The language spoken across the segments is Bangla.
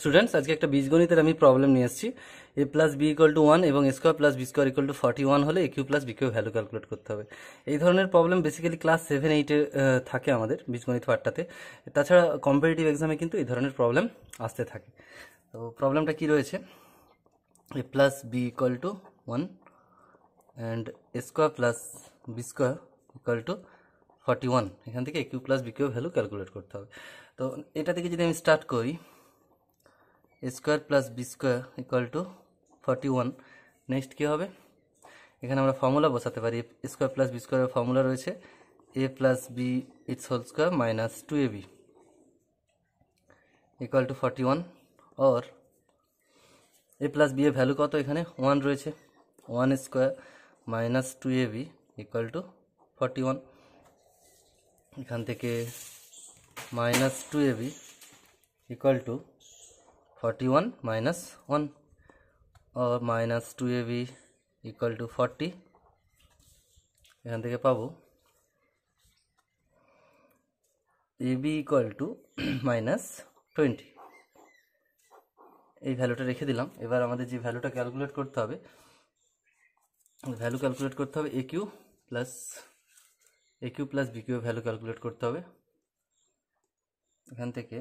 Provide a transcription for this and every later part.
স্টুডেন্টস আজকে একটা বীজগণিতের আমি প্রবলেম নিয়ে এসেছি a plus b equal to one এবং square plus b square equal to forty one হলে a cube plus b cube value calculate করতে হবে এই ধরনের প্রবলেম বেসিক্যালি ক্লাস সেভেন এইটে থাকে আমাদের বীজগণিত পার্টটাতে তাছাড়া কম্পিটিটিভ এক্সামে কিন্তু এই ধরনের প্রবলেম আসতে থাকে তো প্রবলেমটা কি রয়েছে a plus b equal to one and a square plus b square equal to forty one এখান থেকে a cube plus b cube value calculate করতে হবে তো এটা থেকে যদি আমি স্টার্ট করি square plus b square equal to forty one next কী হবে এখানে আমরা ফর্মুলা বসাতে পারি স্কোয়ার প্লাস বি স্কোয়ারের ফর্মুলা রয়েছে a plus b its whole square minus two a b equal to forty one or a plus b এ ভ্যালু কত এখানে ওয়ান রয়েছে one square minus two a b equal to forty one এখান থেকে minus two a b equal to 41 minus 1 or minus 2ab equal to 40 এখান থেকে পাবো ab equal to minus 20 এই ভ্যালুটা রেখে দিলাম এবার আমাদের যে ভ্যালুটা ক্যালকুলেট করতে হবে ভ্যালু ক্যালকুলেট করতে হবে a cube plus a cube plus b cube value calculate করতে হবে এখান থেকে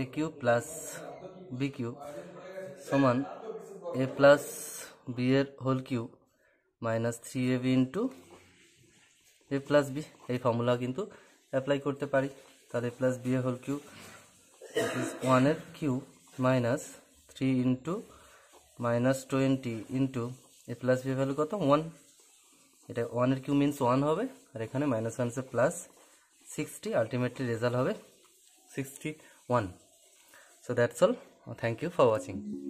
a cube plus b cube সমান এ প্লাস বি এর whole cube minus three a b into a plus b এই ফর্মুলা কিন্তু অ্যাপ্লাই করতে পারি তাহলে এ প্লাস বি এ হোল কিউব ওয়ানের cube minus three into minus twenty into a plus b value কত ওয়ান এটা ওয়ানের কিউ মিনস ওয়ান হবে আর এখানে minus one plus sixty ultimately result হবে 61 so that's all thank you for watching